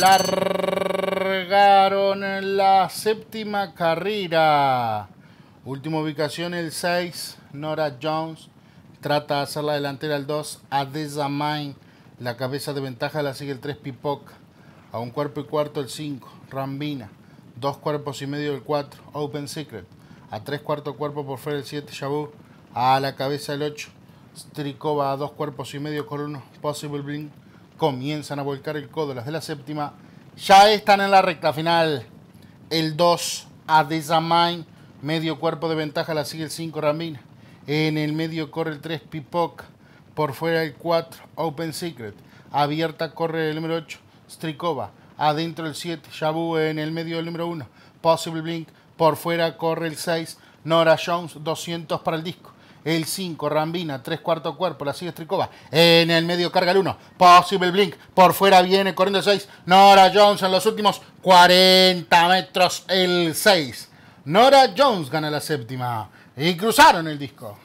largaron la séptima carrera. Última ubicación el 6, Nora Jones. Trata de hacer la delantera el 2, Adesa Main. La cabeza de ventaja la sigue el 3, Pipoc. A un cuerpo y cuarto el 5, Rambina. Dos cuerpos y medio el 4, Open Secret. A tres cuarto cuerpo por fuera el 7, Shabu. A la cabeza el 8, Stricova. A dos cuerpos y medio con uno, Possible Blink comienzan a volcar el codo las de la séptima. Ya están en la recta final. El 2 a Medio cuerpo de ventaja la sigue el 5 ramina En el medio corre el 3 Pipoc. Por fuera el 4 Open Secret. Abierta corre el número 8 Strikova. Adentro el 7 Shabu. En el medio el número 1 Possible Blink. Por fuera corre el 6 Nora Jones. 200 para el disco el 5, Rambina, 3 cuarto cuerpo, la sigue Stricova, en el medio carga el 1, Possible Blink, por fuera viene corriendo el 6, Nora Jones en los últimos 40 metros el 6. Nora Jones gana la séptima y cruzaron el disco.